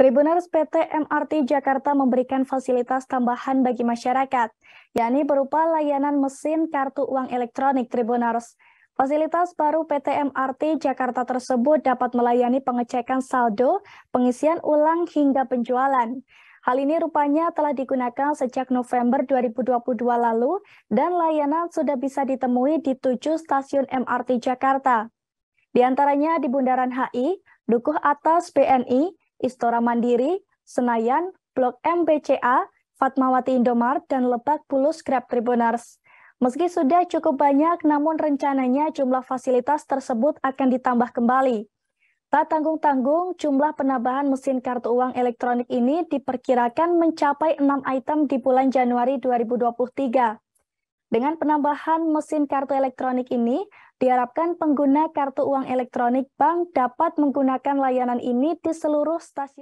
Tribuners PT MRT Jakarta memberikan fasilitas tambahan bagi masyarakat, yakni berupa layanan mesin kartu uang elektronik Tribuners. Fasilitas baru PT MRT Jakarta tersebut dapat melayani pengecekan saldo, pengisian ulang hingga penjualan. Hal ini rupanya telah digunakan sejak November 2022 lalu dan layanan sudah bisa ditemui di tujuh stasiun MRT Jakarta. Di antaranya di Bundaran HI, Dukuh Atas BNI, Istora Mandiri, Senayan, Blok MBCA, Fatmawati Indomart, dan Lebak Bulus Grab Tribuners. Meski sudah cukup banyak, namun rencananya jumlah fasilitas tersebut akan ditambah kembali. Tak tanggung-tanggung, jumlah penambahan mesin kartu uang elektronik ini diperkirakan mencapai 6 item di bulan Januari 2023. Dengan penambahan mesin kartu elektronik ini, diharapkan pengguna kartu uang elektronik bank dapat menggunakan layanan ini di seluruh stasiun.